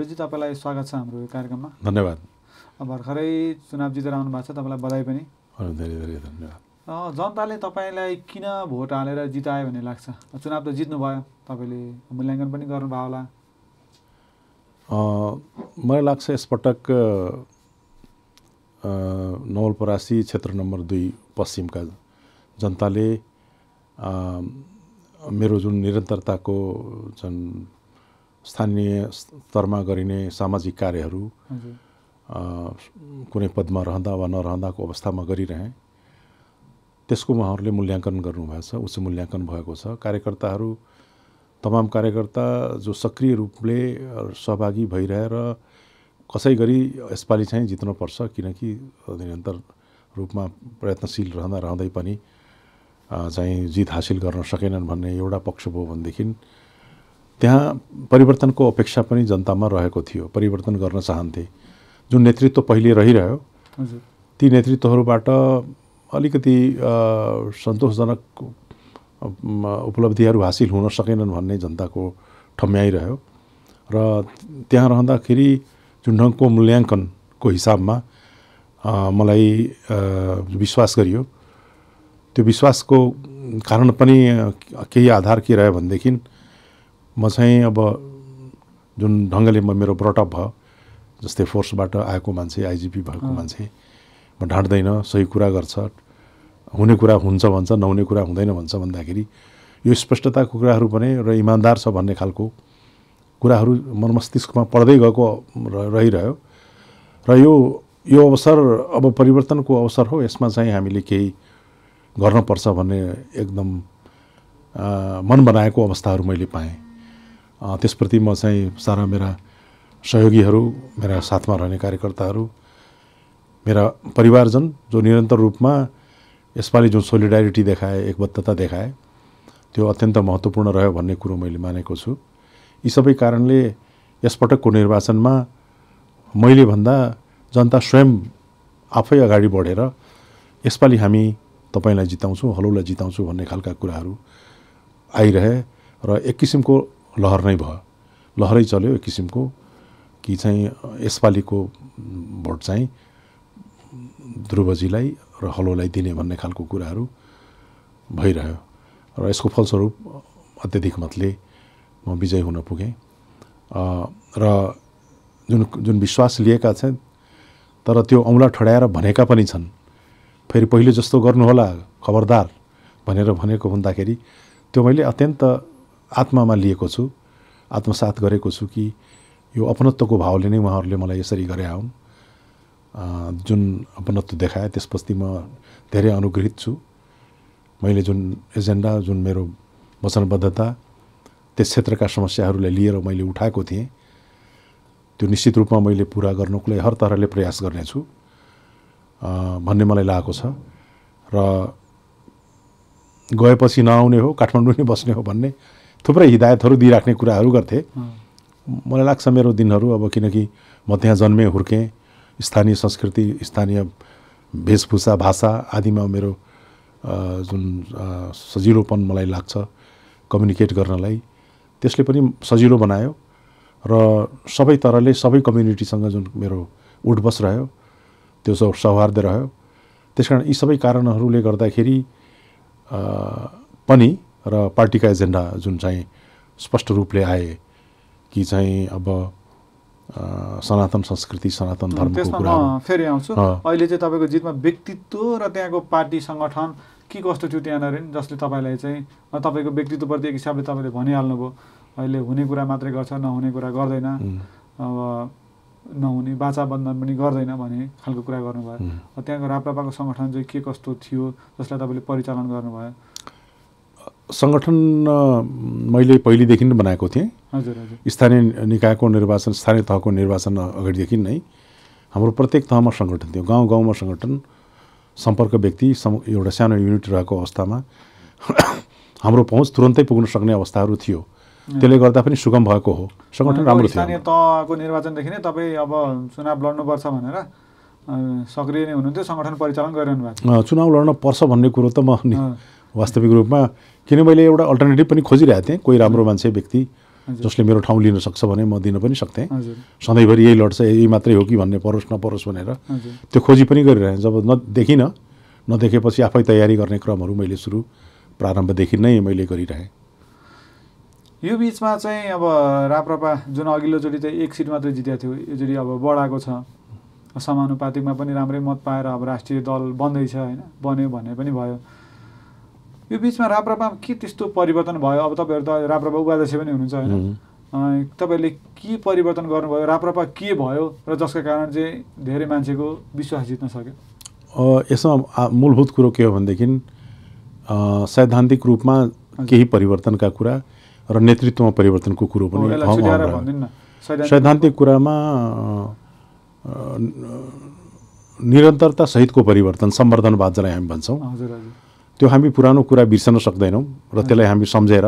धुरेजी तपाईँलाई स्वागत छ हाम्रो यो कार्यक्रममा धन्यवाद भर्खरै चुनाव जितेर आउनु भएको छ तपाईँलाई बधाई पनि धेरै धेरै धन्यवाद जनताले तपाईँलाई किन भोट हालेर जितायो भन्ने लाग्छ चुनाव त जित्नु भयो तपाईँले मूल्याङ्कन पनि गर्नुभयो होला मलाई लाग्छ यसपटक नवलपरासी क्षेत्र नम्बर दुई पश्चिमका जनताले मेरो जुन निरन्तरताको जुन स्थानीय स्तरमा गरिने सामाजिक कार्यहरू कुनै पदमा रहँदा वा नरहँदाको अवस्थामा गरिरहेँ त्यसको उहाँहरूले मूल्याङ्कन गर्नुभएको छ उच्च मूल्याङ्कन भएको छ कार्यकर्ताहरू तमाम कार्यकर्ता जो सक्रिय रूपले सहभागी भइरहेर कसै गरी यसपालि चाहिँ जित्नुपर्छ किनकि निरन्तर रूपमा प्रयत्नशील रहँदा रहँदै पनि चाहिँ जित हासिल गर्न सकेनन् भन्ने एउटा पक्ष भयो भनेदेखि त्यहाँ परिवर्तनको अपेक्षा पनि जनतामा रहेको थियो परिवर्तन गर्न चाहन्थे जुन नेतृत्व पहिले रहिरह्यो ती नेतृत्वहरूबाट अलिकति सन्तोषजनक उपलब्धिहरू हासिल हुन सकेनन् भन्ने जनताको ठम्याइरह्यो र त्यहाँ रहँदाखेरि जुन ढङ्गको मूल्याङ्कनको हिसाबमा मलाई विश्वास गरियो त्यो विश्वासको कारण पनि केही आधार के रह्यो भनेदेखि म चाहिँ अब जुन ढङ्गले म मेरो ब्रटअप भयो जस्तै फोर्सबाट आएको मान्छे आइजिपी भएको मान्छे म ढाँट्दैन सही कुरा गर्छ हुने कुरा हुन्छ भन्छ नहुने कुरा हुँदैन भन्छ भन्दाखेरि यो स्पष्टताको कुराहरू पनि र इमान्दार छ भन्ने खालको कुराहरू मन मस्तिष्कमा पढ्दै गएको रहिरह्यो र यो यो अवसर अब परिवर्तनको अवसर हो यसमा चाहिँ हामीले केही गर्नुपर्छ भन्ने एकदम मन बनाएको अवस्थाहरू मैले पाएँ त्यसप्रति म चाहिँ सारा मेरा सहयोगीहरू मेरा साथमा रहने कार्यकर्ताहरू मेरा परिवारजन जो निरन्तर रूपमा यसपालि जुन सोलिडारिटी देखाए एकबद्धता देखाए त्यो अत्यन्त महत्त्वपूर्ण रह्यो भन्ने कुरो मैले मानेको छु यी सबै कारणले यसपटकको निर्वाचनमा मैले भन्दा जनता स्वयं आफै अगाडि बढेर यसपालि हामी तपाईँलाई जिताउँछौँ हलोलाई जिताउँछौँ भन्ने खालका कुराहरू आइरहे र एक किसिमको लहर नै भयो लहरै चल्यो एक किसिमको कि चाहिँ यसपालिको भोट चाहिँ ध्रुवजीलाई र हलोलाई दिने भन्ने खालको कुराहरू भइरह्यो र यसको फलस्वरूप अत्यधिक मतले म विजय हुन पुगेँ र जुन जुन विश्वास लिएका छन् तर त्यो औँला ठडाएर भनेका पनि छन् फेरि पहिले जस्तो गर्नुहोला खबरदार भनेर भनेको हुँदाखेरि त्यो मैले अत्यन्त आत्मामा लिएको छु आत्मसात गरेको छु कि यो अपनत्वको भावले नै उहाँहरूले मलाई यसरी गरे आउन् जुन अपनत्व देखाए त्यसपछि म धेरै अनुग्रहित छु मैले जुन एजेन्डा जुन मेरो वचनबद्धता त्यस क्षेत्रका समस्याहरूलाई लिएर मैले उठाएको थिएँ त्यो निश्चित रूपमा मैले पुरा गर्नुको लागि हर तरले प्रयास गर्नेछु भन्ने मलाई लागेको छ र गएपछि नआउने हो काठमाडौँ नै बस्ने हो भन्ने थुप्रै हिदायतहरू दिइराख्ने कुराहरू गर्थे मलाई लाग्छ मेरो दिनहरू अब किनकि म त्यहाँ जन्मे हुर्केँ स्थानीय संस्कृति स्थानीय वेशभूषा भाषा आदिमा मेरो जुन सजिलोपन मलाई लाग्छ कम्युनिकेट गर्नलाई त्यसले पनि सजिलो बनायो र सबै तरले सबै कम्युनिटीसँग जुन मेरो उठबस रह्यो त्यो सब सौहार्द रह्यो त्यस कारण यी सबै कारणहरूले गर्दाखेरि पनि र पार्टीका एजेन्डा जुन चाहिँ स्पष्ट रूपले आए कि चाहिँ अब सनातन संस्कृति सनातन धर्मको कुरा फेरि आउँछु अहिले चाहिँ तपाईँको जितमा व्यक्तित्व र त्यहाँको पार्टी सङ्गठन के कस्तो थियो त्यहाँनिर जसले तपाईँलाई चाहिँ तपाईँको व्यक्तित्वप्रति एक हिसाबले तपाईँले भनिहाल्नुभयो अहिले हुने कुरा मात्रै गर्छ नहुने कुरा गर्दैन अब नहुने बाचा बन्धन पनि गर्दैन भन्ने खालको कुरा गर्नुभयो त्यहाँको राप्रपाको सङ्गठन चाहिँ के कस्तो थियो जसलाई तपाईँले परिचालन गर्नुभयो सङ्गठन मैले पहिलेदेखि नै बनाएको थिएँ हजुर स्थानीय निकायको निर्वाचन स्थानीय तहको निर्वाचन अगाडिदेखि नै हाम्रो प्रत्येक तहमा सङ्गठन थियो गाउँ गाउँमा सङ्गठन सम्पर्क व्यक्ति सम एउटा सानो युनिट रहेको अवस्थामा हाम्रो पहुँच तुरन्तै पुग्न सक्ने अवस्थाहरू थियो त्यसले गर्दा पनि सुगम भएको हो सङ्गठन राम्रो थियो स्थानीय तहको निर्वाचनदेखि नै तपाईँ अब चुनाव लड्नुपर्छ भनेर सक्रिय नै हुनुहुन्थ्यो सङ्गठन परिचालन गरिरहनु भएको चुनाव लड्न पर्छ भन्ने कुरो त म वास्तविक रूपमा किन मैले एउटा अल्टरनेटिभ पनि खोजिरहेको थिएँ कोही राम्रो मान्छे व्यक्ति जसले मेरो ठाउँ लिन सक्छ भने म दिन पनि सक्थेँ सधैँभरि यही लड्छ यही मात्रै हो कि भन्ने परोस् नपरोस् भनेर त्यो खोजी पनि गरिरहेँ जब नदेखिनँ नदेखेपछि आफै तयारी गर्ने क्रमहरू मैले सुरु प्रारम्भदेखि नै मैले गरिरहेँ यो बिचमा चाहिँ अब राप्रपा जुन अघिल्लोचोटि चाहिँ एक सिट मात्रै जितेको थियो यो योचोटि अब बढाएको छ समानुपातिकमा पनि राम्रै मत पाएर अब राष्ट्रिय दल बन्दैछ होइन बन्यो भन्ने पनि भयो यो बिचमा राप्रपामा के त्यस्तो परिवर्तन भयो अब तपाईँहरू त राप्रपा उपाध्यक्ष पनि हुनुहुन्छ होइन तपाईँहरूले के परिवर्तन गर्नुभयो राप्रपा के भयो र जसका कारण चाहिँ धेरै मान्छेको विश्वास जित्न सक्यो यसमा मूलभूत कुरो के हो भनेदेखि सैद्धान्तिक रूपमा केही परिवर्तनका कुरा र नेतृत्वमा परिवर्तनको कुरो पनि सैद्धान्तिक कुरामा निरन्तरता सहितको परिवर्तन सम्वर्धनवादलाई हामी भन्छौँ हजुर हजुर त्यो हामी पुरानो कुरा बिर्सन सक्दैनौँ र त्यसलाई हामी सम्झेर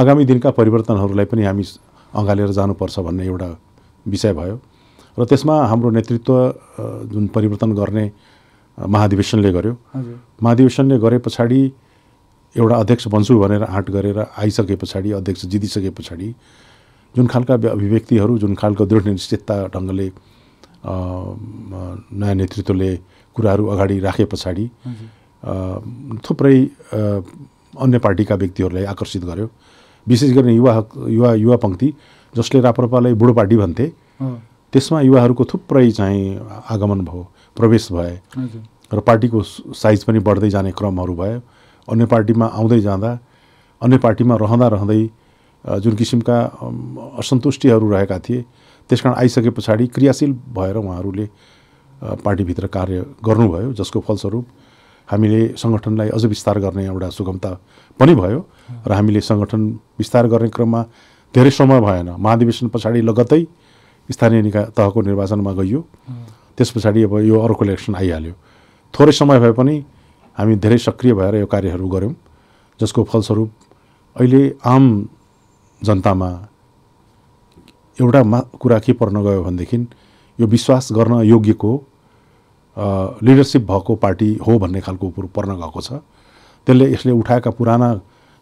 आगामी दिनका परिवर्तनहरूलाई पनि हामी अँगालेर जानुपर्छ भन्ने एउटा विषय भयो र त्यसमा हाम्रो नेतृत्व जुन परिवर्तन गर्ने महाधिवेशनले गर्यो महाधिवेशनले गरे पछाडि एउटा अध्यक्ष बन्छु भनेर आँट गरेर आइसके पछाडि अध्यक्ष जितिसके पछाडि जुन खालका अभिव्यक्तिहरू जुन खालको दृढ निश्चितता ढङ्गले नयाँ नेतृत्वले कुराहरू अगाडि राखे पछाडि थुप्रै अन्य पार्टीका व्यक्तिहरूलाई आकर्षित गर्यो विशेष गरी युवा युवा युवा पङ्क्ति जसले राप्रपालाई बुढो पार्टी भन्थे त्यसमा युवाहरूको थुप्रै चाहिँ आगमन भयो प्रवेश भए र पार्टीको साइज पनि बढ्दै जाने क्रमहरू भयो अन्य पार्टीमा आउँदै जाँदा अन्य पार्टीमा रहँदा रहँदै जुन किसिमका असन्तुष्टिहरू रहेका थिए त्यस कारण आइसके पछाडि क्रियाशील भएर उहाँहरूले पार्टीभित्र कार्य गर्नुभयो जसको फलस्वरूप हामीले सङ्गठनलाई अझ विस्तार गर्ने एउटा सुगमता पनि भयो र हामीले सङ्गठन विस्तार गर्ने क्रममा धेरै समय भएन महाधिवेशन पछाडि लगत्तै स्थानीय निकाय तहको निर्वाचनमा गइयो त्यस पछाडि अब यो अर्को इलेक्सन आइहाल्यो थोरै समय भए पनि हामी धेरै सक्रिय भएर यो कार्यहरू गऱ्यौँ जसको फलस्वरूप अहिले आम जनतामा एउटा मा कुरा के पर्न गयो भनेदेखि यो विश्वास गर्न योग्यको लिडरसिप भएको पार्टी हो भन्ने खालको पर्न गएको छ त्यसले यसले उठाएका पुराना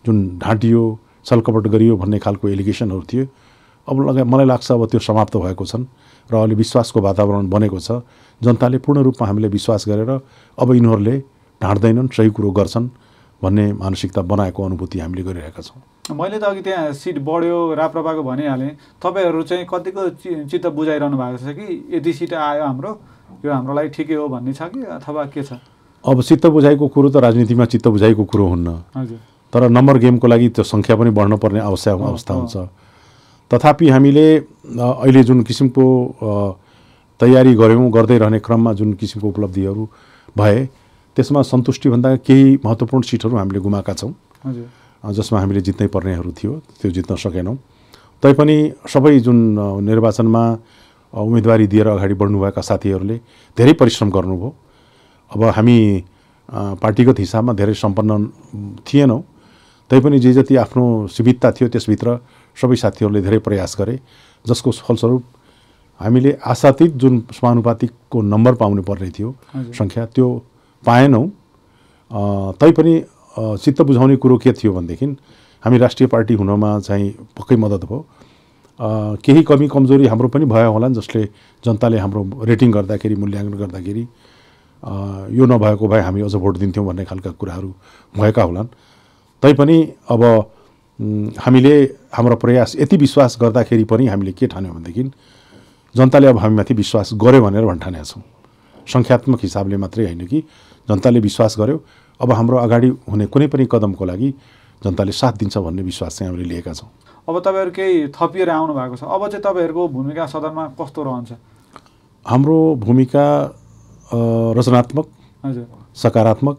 जुन ढाँटियो छलकपट गरियो भन्ने खालको एलिगेसनहरू थियो अब मलाई लाग्छ अब त्यो समाप्त भएको छन् र अहिले विश्वासको वातावरण बनेको छ जनताले पूर्ण रूपमा हामीले विश्वास गरेर अब यिनीहरूले ढाँट्दैनन् सही कुरो गर्छन् भन्ने मानसिकता बनाएको अनुभूति हामीले गरिरहेका छौँ मैले त अघि त्यहाँ सिट बढ्यो राप्रपाको भनिहालेँ तपाईँहरू चाहिँ कतिको चित्त बुझाइरहनु भएको छ कि यति सिट आयो हाम्रो यो हाम्रो लागि ठिकै हो भन्ने छ कि अथवा के छ अब चित्त बुझाइको कुरो त राजनीतिमा चित्त बुझाइको कुरो हुन्न हजुर तर नम्बर गेमको लागि त्यो सङ्ख्या पनि बढ्नुपर्ने अवस्था अवस्था हुन्छ तथापि हामीले अहिले जुन किसिमको तयारी गऱ्यौँ गर्दै रहने क्रममा जुन किसिमको उपलब्धिहरू भए त्यसमा सन्तुष्टिभन्दा केही महत्त्वपूर्ण सिटहरू हामीले गुमाएका छौँ जसमा हामीले जित्नै पर्नेहरू थियो त्यो जित्न सकेनौँ तैपनि सबै जुन निर्वाचनमा उम्मेदवारी दिएर अगाडि बढ्नुभएका साथीहरूले धेरै परिश्रम गर्नुभयो अब हामी पार्टीगत हिसाबमा धेरै सम्पन्न थिएनौँ तैपनि जे जति आफ्नो सीमितता थियो त्यसभित्र सबै साथीहरूले धेरै प्रयास गरे जसको फलस्वरूप हामीले आशातीत जुन समानुपातिकको नम्बर पाउनु पर्ने थियो सङ्ख्या त्यो पाएनौँ तैपनि चित्त बुझाउने कुरो के थियो भनेदेखि हामी राष्ट्रिय पार्टी हुनमा चाहिँ पक्कै मद्दत भयो केही कमी कमजोरी हाम्रो पनि भयो होला नि जसले जनताले हाम्रो रेटिङ गर्दाखेरि मूल्याङ्कन गर्दाखेरि यो नभएको भए हामी अझ भोट दिन्थ्यौँ भन्ने खालका कुराहरू भएका होलान् तैपनि अब हामीले हाम्रो प्रयास यति विश्वास गर्दाखेरि पनि हामीले के ठान्यौँ भनेदेखि जनताले अब हामीमाथि विश्वास गर्यो भनेर भन्ठानेका छौँ सङ्ख्यात्मक हिसाबले मात्रै होइन कि जनताले विश्वास गर्यो अब हाम्रो अगाडि हुने कुनै पनि कदमको लागि जनताले साथ दिन्छ भन्ने विश्वास चाहिँ हामीले लिएका छौँ अब तपाईँहरू केही थपिएर आउनु भएको छ अब चाहिँ तपाईँहरूको भूमिका सदनमा कस्तो रहन्छ हाम्रो भूमिका रचनात्मक हजुर सकारात्मक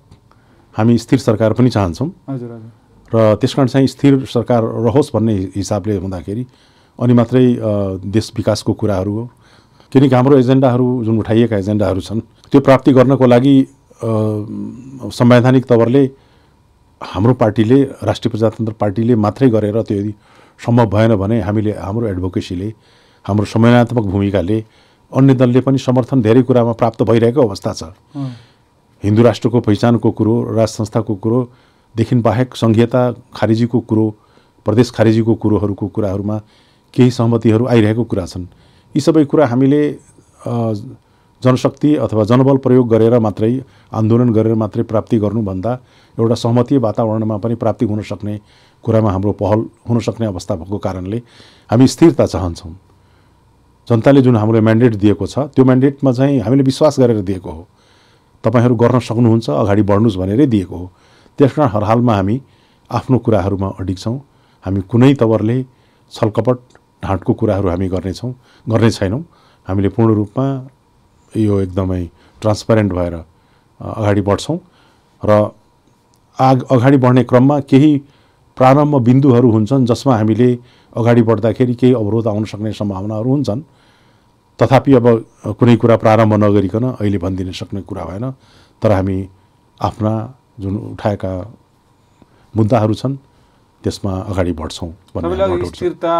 हामी स्थिर सरकार पनि चाहन्छौँ हजुर हजुर र त्यस कारण चाहिँ स्थिर सरकार रहोस् भन्ने हिसाबले हुँदाखेरि अनि मात्रै देश विकासको कुराहरू हो किनकि हाम्रो एजेन्डाहरू जुन उठाइएका एजेन्डाहरू छन् त्यो प्राप्ति गर्नको लागि संवैधानिक तवरले हाम्रो पार्टीले राष्ट्रिय प्रजातन्त्र पार्टीले मात्रै गरेर त्यो यदि सम्भव भएन भने हामीले हाम्रो एडभोकेसीले हाम्रो संवेदनात्मक भूमिकाले अन्य दलले पनि समर्थन धेरै कुरामा प्राप्त भइरहेको अवस्था छ हिन्दू राष्ट्रको पहिचानको कुरो राज संस्थाको कुरोदेखि बाहेक सङ्घीयता खारेजीको कुरो प्रदेश खारेजीको कुरोहरूको कुराहरूमा केही सहमतिहरू आइरहेको कुरा छन् यी सबै कुरा हामीले जनशक्ति अथवा जनबल प्रयोग गरेर मात्रै आन्दोलन गरेर मात्रै प्राप्ति गर्नुभन्दा एउटा सहमति वातावरणमा पनि प्राप्ति हुन सक्ने कुरामा हाम्रो पहल हुनसक्ने अवस्था भएको कारणले हामी स्थिरता चाहन्छौँ जनताले जुन हाम्रो म्यान्डेट दिएको छ त्यो म्यान्डेटमा चाहिँ हामीले विश्वास गरेर दिएको हो तपाईँहरू गर्न सक्नुहुन्छ अगाडि बढ्नुहोस् भनेरै दिएको हो त्यस कारण हर हालमा हामी आफ्नो कुराहरूमा अडिक छौँ हामी कुनै तवरले छलकपट ढाँटको कुराहरू हामी गर्नेछौँ गर्ने छैनौँ हामीले पूर्ण रूपमा यो एकदमै ट्रान्सपेरेन्ट भएर अगाडि बढ्छौँ र आग अगाडि बढ्ने क्रममा केही प्रारम्भ बिन्दुहरू हुन्छन् जसमा हामीले अगाडि बढ्दाखेरि केही अवरोध आउन सक्ने सम्भावनाहरू हुन्छन् तथापि अब कुनै कुरा प्रारम्भ नगरिकन अहिले भनिदिन सक्ने कुरा भएन तर हामी आफ्ना जुन उठाएका मुद्दाहरू छन् त्यसमा अगाडि बढ्छौँ स्थिरता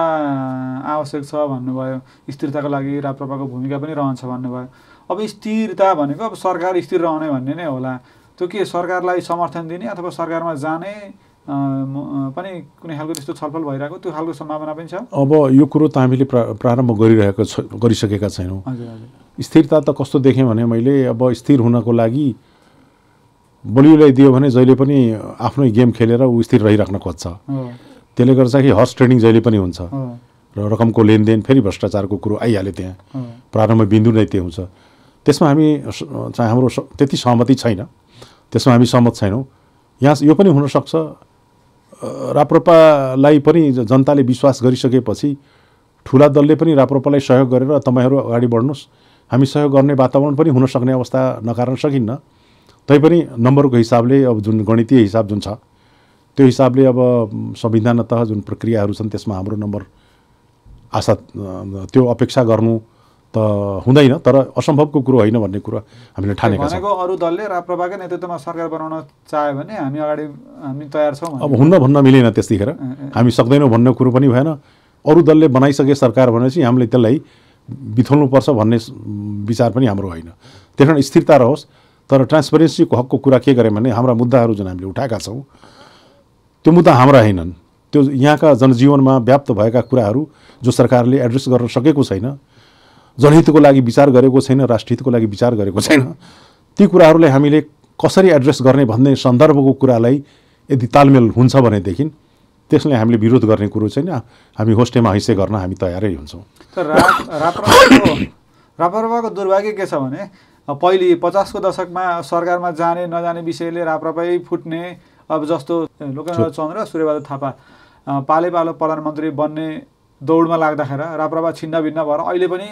आवश्यक छ भन्नुभयो स्थिरताको लागि राप्रपाको भूमिका पनि रहन्छ भन्नुभयो अब स्थिरता भनेको अब सरकार स्थिर रहने भन्ने नै होला त्यो के सरकारलाई समर्थन दिने अथवा सरकारमा जाने पनि कुनै खालको त्यस्तो छलफल भइरहेको त्यो खालको सम्भावना पनि छ अब यो कुरो त हामीले प्रा प्रारम्भ गरिरहेको छ गरिसकेका छैनौँ स्थिरता त कस्तो देखेँ भने मैले अब स्थिर हुनको लागि बलियोलाई दियो भने जहिले पनि आफ्नै गेम खेलेर ऊ स्थिर रहिराख्न खोज्छ त्यसले गर्दा गर्दाखेरि हर्स ट्रेडिङ जहिले पनि हुन्छ र रकमको लेनदेन फेरि भ्रष्टाचारको कुरो आइहाल्यो त्यहाँ प्रारम्भ बिन्दु नै त्यो हुन्छ त्यसमा हामी चाहिँ हाम्रो त्यति सहमति छैन त्यसमा हामी सहमत छैनौँ यहाँ यो पनि हुनसक्छ राप्रपालाई पनि जनताले विश्वास गरिसकेपछि ठुला दलले पनि राप्रपालाई सहयोग गरेर तपाईँहरू अगाडि बढ्नुहोस् हामी सहयोग गर्ने वातावरण पनि हुनसक्ने अवस्था नकार्न सकिन्न तैपनि नम्बरको हिसाबले अब जुन गणितीय हिसाब जुन छ त्यो हिसाबले अब संविधानत जुन प्रक्रियाहरू छन् त्यसमा हाम्रो नम्बर आशा त्यो अपेक्षा गर्नु त हुँदैन तर असम्भवको कुरो होइन भन्ने कुरो हामीले ठानेका छौँ अरू दलले राप्रपाकै नेतृत्वमा सरकार बनाउन चाह्यो भने हामी अगाडि हामी तयार छौँ अब हुन्न भन्न मिलेन त्यतिखेर हामी सक्दैनौँ भन्ने कुरो पनि भएन अरू दलले बनाइसके सरकार भनेपछि हामीले त्यसलाई बिथोल्नुपर्छ भन्ने विचार पनि हाम्रो होइन त्यस कारण स्थिरता रहोस् तर ट्रान्सपेरेन्सीको हकको कुरा के गरे भने हाम्रा मुद्दाहरू जुन हामीले उठाएका छौँ त्यो मुद्दा हाम्रा होइनन् त्यो यहाँका जनजीवनमा व्याप्त भएका कुराहरू जो सरकारले एड्रेस गर्न सकेको छैन जनहितको लागि विचार गरेको छैन राष्ट्रहितको लागि विचार गरेको छैन ती कुराहरूलाई हामीले कसरी एड्रेस गर्ने भन्ने सन्दर्भको कुरालाई यदि तालमेल हुन्छ भनेदेखि त्यसले हामीले विरोध गर्ने कुरो छैन हामी होस्टेमा हैसे गर्न हामी तयारै हुन्छौँ रापरबाको दुर्भाग्य के छ भने पहिले पचासको दशकमा सरकारमा जाने नजाने विषयले राप्रपाई फुट्ने अब जस्तो लोकनाथ चन्द्र सूर्यबहादुर थापा पाले पालो प्रधानमन्त्री बन्ने दौडमा लाग्दाखेर राप्रपा छिन्नभिन्न भएर अहिले पनि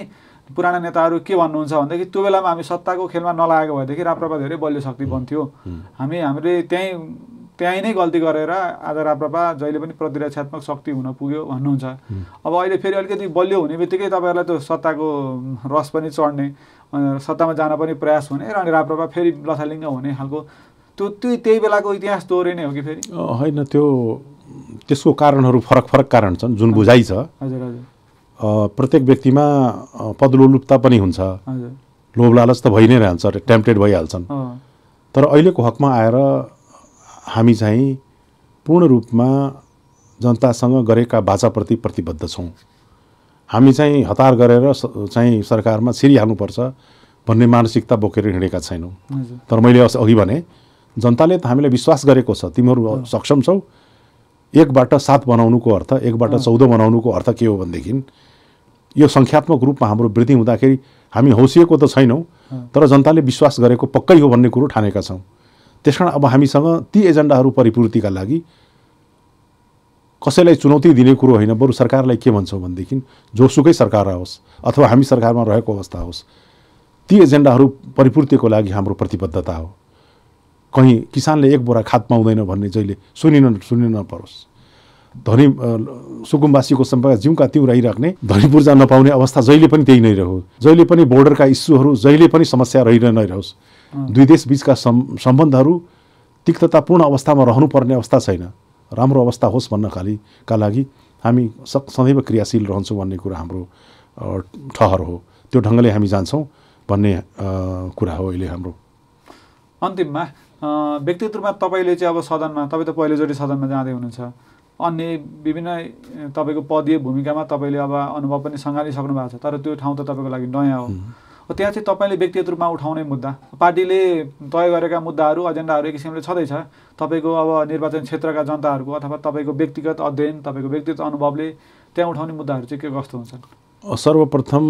पुराना नेताहरू के भन्नुहुन्छ भनेदेखि त्यो बेलामा हामी सत्ताको खेलमा नलागेको भएदेखि राप्रपा धेरै बलियो शक्ति बन्थ्यो हामी हामीले त्यहीँ त्यहीँ नै गल्ती गरेर आज राप्रपा जहिले पनि प्रतिरक्षात्मक शक्ति हुन पुग्यो भन्नुहुन्छ अब अहिले फेरि अलिकति बलियो हुने बित्तिकै तपाईँहरूलाई त्यो सत्ताको रस पनि चढ्ने सत्तामा जान पनि प्रयास हुने र अनि राप्रपा फेरि लथालिङ्ग हुने खालको त्यो त्यो त्यही बेलाको इतिहास दोहोऱ्यो नै हो कि फेरि होइन त्यो त्यसको कारणहरू फरक फरक कारण छन् जुन बुझाइ छ हजुर हजुर प्रत्येक व्यक्तिमा पदलोलुप्ता पनि हुन्छ लोभ लालच त भइ नै रहन्छ ट्याम्पटेड भइहाल्छन् तर अहिलेको हकमा आएर हामी चाहिँ पूर्ण रूपमा जनतासँग गरेका भाषाप्रति प्रतिबद्ध छौँ हामी चाहिँ हतार गरेर चाहिँ सरकारमा छिरिहाल्नुपर्छ भन्ने मानसिकता बोकेर हिँडेका छैनौँ तर मैले अघि भने जनताले त हामीलाई विश्वास गरेको छ तिमीहरू सक्षम छौ एकबाट सात बनाउनुको अर्थ एकबाट चौध बनाउनुको अर्थ के हो भनेदेखि यो सङ्ख्यात्मक रूपमा हाम्रो वृद्धि हुँदाखेरि हामी हौसिएको त छैनौँ तर जनताले विश्वास गरेको पक्कै हो भन्ने कुरो ठानेका छौँ त्यस कारण अब हामीसँग ती एजेन्डाहरू परिपूर्तिका लागि कसैलाई चुनौती दिने कुरो होइन बरु सरकारलाई के भन्छौँ भनेदेखि जोसुकै सरकार आओस् अथवा हामी सरकारमा रहेको अवस्था होस् ती एजेन्डाहरू परिपूर्तिको लागि हाम्रो प्रतिबद्धता हो कहीँ किसानले एक बोरा खाद पाउँदैन भन्ने जहिले सुनिन सुनिन नपरोस् धनी सुकुम्बासीको सम्पर्क जिउका तिउँ रहिराख्ने धनी पूर्जा नपाउने अवस्था जहिले पनि त्यही नै रह्यो जहिले पनि बोर्डरका इस्युहरू जहिले पनि समस्या रहिरह नै रहोस् दुई देशबिचका सम्बन्धहरू तिक्ततापूर्ण अवस्थामा रहनुपर्ने अवस्था छैन राम्रो अवस्था होस् भन्न खालिका लागि हामी स सदैव क्रियाशील रहन्छौँ भन्ने कुरा हाम्रो ठहर हो त्यो ढङ्गले हामी जान्छौँ भन्ने कुरा हो अहिले हाम्रो अन्तिममा व्यक्तिगत रूपमा तपाईँले चाहिँ अब सदनमा तपाईँ त पहिलोचोटि सदनमा जाँदै हुनुहुन्छ अन्य विभिन्न तपाईँको पदीय भूमिकामा तपाईँले अब अनुभव पनि सँगालिसक्नु भएको छ तर त्यो ठाउँ त तपाईँको लागि नयाँ हो त्यहाँ चाहिँ तपाईँले व्यक्तिगत रूपमा उठाउने मुद्दा पार्टीले तय गरेका मुद्दाहरू एजेन्डाहरू एक किसिमले छँदैछ तपाईँको अब निर्वाचन क्षेत्रका जनताहरूको अथवा तपाईँको व्यक्तिगत अध्ययन तपाईँको व्यक्तिगत अनुभवले त्यहाँ उठाउने मुद्दाहरू चाहिँ के कस्तो हुन्छ सर्वप्रथम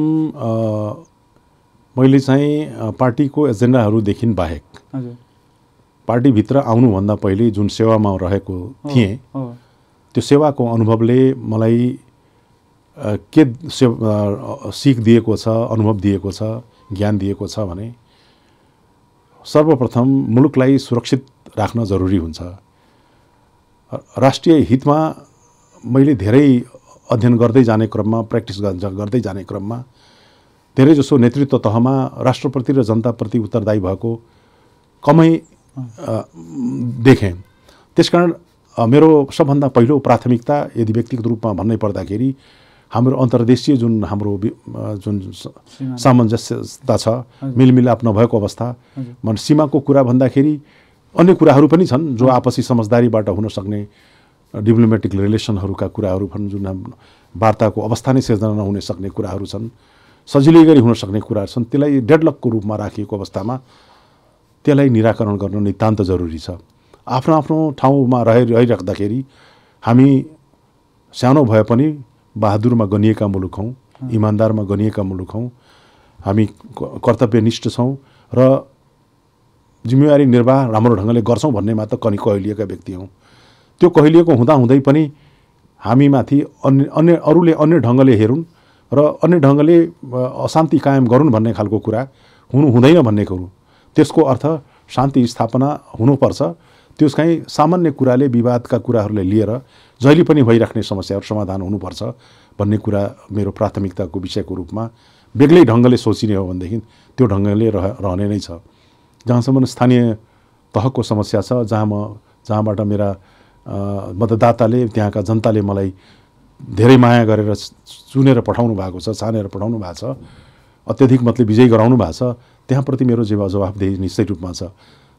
मैले चाहिँ पार्टीको एजेन्डाहरूदेखि बाहेक पार्टीभित्र आउनुभन्दा पहिले जुन सेवामा रहेको थिएँ त्यो सेवाको अनुभवले मलाई के सिख दिएको छ अनुभव दिएको छ ज्ञान दिएको छ भने सर्वप्रथम मुलुकलाई सुरक्षित राख्न जरुरी हुन्छ राष्ट्रिय हितमा मैले धेरै अध्ययन गर्दै जाने क्रममा प्र्याक्टिस गर्दै जाने क्रममा धेरैजसो नेतृत्व तहमा राष्ट्रप्रति र जनताप्रति उत्तरदायी भएको कमै देखेँ त्यसकारण मेरो सबभन्दा पहिलो प्राथमिकता यदि व्यक्तिगत रूपमा भन्नै पर्दाखेरि हाम्रो अन्तर्देशीय जुन हाम्रो जुन सामञ्जस्यता छ मिलमिलाप नभएको अवस्था मन सीमाको कुरा भन्दाखेरि अन्य कुराहरू पनि छन् जो आपसी समझदारीबाट हुन सक्ने डिप्लोमेटिक रिलेसनहरूका कुराहरू भन् जुन वार्ताको अवस्था नै सिर्जना नहुन सक्ने कुराहरू छन् सजिलै गरी हुन सक्ने कुराहरू छन् त्यसलाई डेडलकको रूपमा राखिएको अवस्थामा त्यसलाई निराकरण गर्न नितान्त जरुरी छ आफ्नो आफ्नो ठाउँमा रहिराख्दाखेरि हामी सानो भए पनि बहादुरमा गनिएका मुलुक हौँ इमान्दारमा गनिएका मुलुक हौँ हामी कर्तव्यनिष्ठ छौँ र जिम्मेवारी निर्वाह राम्रो ढङ्गले गर्छौँ भन्ने मात्र कनि कहिलिएका व्यक्ति हौँ त्यो कहिलिएको हुँदाहुँदै पनि हामीमाथि अन्य अन्य अरूले अन्य ढङ्गले हेरुन् र अन्य ढङ्गले अशान्ति कायम गरून् भन्ने खालको कुरा हुनु हुँदैन भन्ने कुरो त्यसको अर्थ शान्ति स्थापना हुनुपर्छ त्यस काहीँ सामान्य कुराले विवादका कुराहरूले लिएर जहिले पनि भइराख्ने समस्याहरू समाधान हुनुपर्छ भन्ने कुरा मेरो प्राथमिकताको विषयको रूपमा बेग्लै ढङ्गले सोचिने हो भनेदेखि त्यो ढङ्गले रहने नै छ जहाँसम्म स्थानीय तहको समस्या छ जहाँ म जहाँबाट मेरा मतदाताले त्यहाँका जनताले मलाई धेरै माया गरेर चुनेर पठाउनु भएको छ छानेर पठाउनु भएको छ अत्यधिक मतले विजयी गराउनु भएको छ त्यहाँप्रति मेरो जवाब जवाबदेही निश्चय रूपमा छ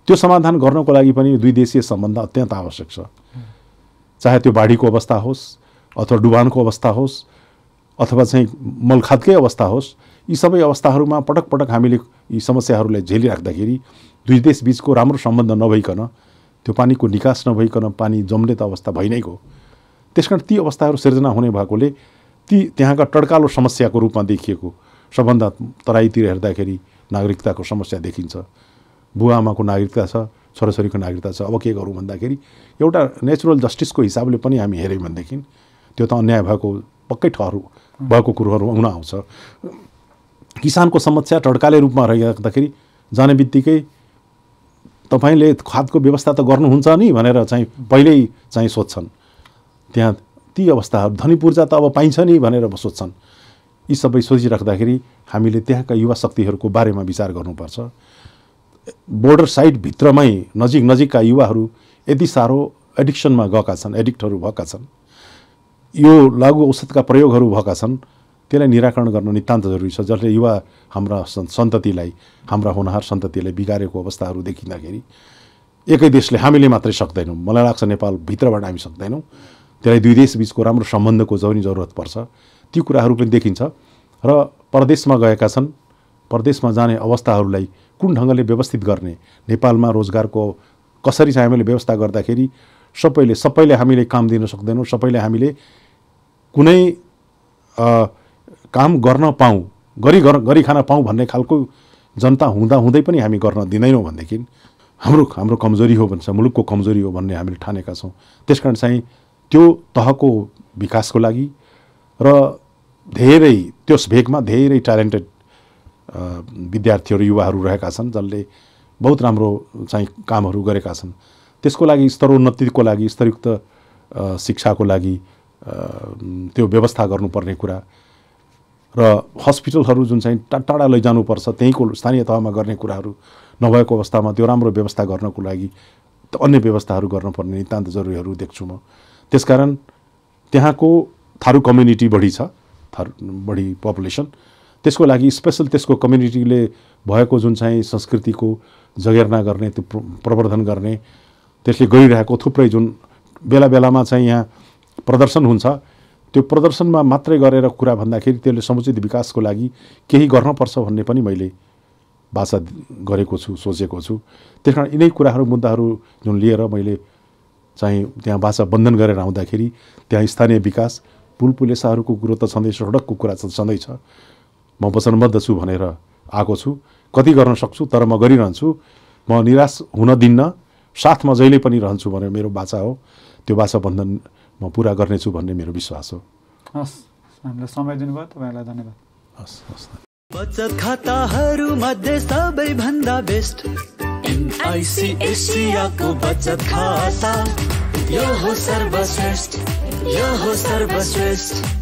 त्यो समाधान गर्नको लागि पनि दुई देशीय सम्बन्ध अत्यन्त आवश्यक छ चाहे त्यो बाढीको अवस्था होस् अथवा डुबानको अवस्था होस् अथवा चाहिँ मलखातकै अवस्था होस् यी सबै अवस्थाहरूमा पटक पटक हामीले यी समस्याहरूलाई झेलिराख्दाखेरि दुई देश बिचको राम्रो सम्बन्ध नभइकन त्यो पानीको निकास नभइकन पानी जम्ने त अवस्था भइ नै हो त्यस कारण ती अवस्थाहरू सिर्जना हुने भएकोले ती त्यहाँका टड्कालो समस्याको रूपमा देखिएको सबभन्दा तराईतिर हेर्दाखेरि नागरिकताको समस्या देखिन्छ बुवामाको नागरिकता छ छोराछोरीको नागरिकता छ अब के गरौँ भन्दाखेरि एउटा नेचुरल जस्टिसको हिसाबले पनि हामी हेऱ्यौँ भनेदेखि त्यो त अन्याय भएको पक्कै ठहर भएको कुरोहरू आउन आउँछ किसानको समस्या टड्काले रूपमा रहिराख्दाखेरि जाने बित्तिकै तपाईँले खादको व्यवस्था त गर्नुहुन्छ नि भनेर चाहिँ पहिल्यै चाहिँ सोध्छन् त्यहाँ ती अवस्थाहरू धनी पूर्जा त अब पाइन्छ नि भनेर सोध्छन् यी सबै सोचिराख्दाखेरि हामीले त्यहाँका युवा शक्तिहरूको बारेमा विचार गर्नुपर्छ बोर्डर साइडभित्रमै नजिक नजिकका युवाहरू यति साह्रो एडिक्सनमा गएका छन् एडिक्टहरू भएका छन् यो लागु औषधका प्रयोगहरू भएका छन् त्यसलाई निराकरण गर्न नितान्त जरुरी छ जसले युवा हाम्रा सन्ततिलाई हाम्रा हुनहार सन्ततिलाई बिगारेको अवस्थाहरू देखिँदाखेरि एकै देशले हामीले मात्रै सक्दैनौँ मलाई लाग्छ नेपालभित्रबाट हामी सक्दैनौँ त्यसलाई दुई देशबिचको राम्रो सम्बन्धको जरुरी जरुरत पर्छ ती कुराहरू पनि देखिन्छ र परदेशमा गएका छन् प्रदेशमा जाने अवस्थाहरूलाई कुन ढङ्गले व्यवस्थित गर्ने नेपालमा रोजगारको कसरी चाहिँ हामीले व्यवस्था गर्दाखेरि सबैले सबैले हामीले काम दिन सक्दैनौँ सबैले हामीले कुनै काम गर्न पाऊँ गरी गरी खान पाऊँ भन्ने खालको जनता हुँदा हुँदै पनि हामी गर्न दिँदैनौँ भनेदेखि हाम्रो हाम्रो कमजोरी हो भन्छ मुलुकको कमजोरी हो भन्ने हामीले ठानेका छौँ त्यस कारण चाहिँ त्यो तहको विकासको लागि र धेरै त्यस भेगमा धेरै ट्यालेन्टेड विद्यार्थीहरू युवाहरू रहेका छन् जसले बहुत राम्रो चाहिँ कामहरू गरेका छन् त्यसको लागि स्तरोन्नतिको लागि स्तरयुक्त शिक्षाको लागि त्यो व्यवस्था गर्नुपर्ने कुरा र हस्पिटलहरू जुन चाहिँ टाढा टाढा लैजानुपर्छ त्यहीँको स्थानीय तहमा गर्ने कुराहरू नभएको अवस्थामा त्यो राम्रो व्यवस्था गर्नको लागि अन्य व्यवस्थाहरू गर्नुपर्ने नितान्त जरुरीहरू देख्छु म त्यसकारण त्यहाँको थारू कम्युनिटी बढी छ थारू बढी पपुलेसन त्यसको लागि स्पेसल त्यसको कम्युनिटीले भएको जुन चाहिँ संस्कृतिको जगेर्ना गर्ने त्यो प्रवर्धन गर्ने त्यसले गरिरहेको थुप्रै जुन बेला बेलामा चाहिँ यहाँ प्रदर्शन हुन्छ त्यो प्रदर्शनमा मात्रै गरेर कुरा भन्दाखेरि त्यसले समुचित विकासको लागि केही गर्नपर्छ भन्ने पनि मैले भाषा गरेको छु सोचेको छु त्यस कारण यिनै कुराहरू मुद्दाहरू जुन लिएर मैले चाहिँ त्यहाँ भाषा बन्धन गरेर आउँदाखेरि त्यहाँ स्थानीय विकास पुल पुलेसाहरूको कुरो त छँदैछ सडकको कुरा त छँदैछ म वचनबद्ध छु भनेर आएको छु कति गर्न सक्छु तर म गरिरहन्छु म निराश हुन दिन्न साथमा जहिले पनि रहन्छु भनेर मेरो बाचा हो त्यो बाचा बन्धन म पुरा गर्नेछु भन्ने मेरो विश्वास हो हस् हामीलाई समय दिनुभयो तपाईँहरूलाई धन्यवाद हस् हस् बचत खाताहरू मध्ये सबैभन्दा बेस्ट एमआइसी बचत खाता यो हो सर्वश्रेष्ठ यो हो सर्वश्रेष्ठ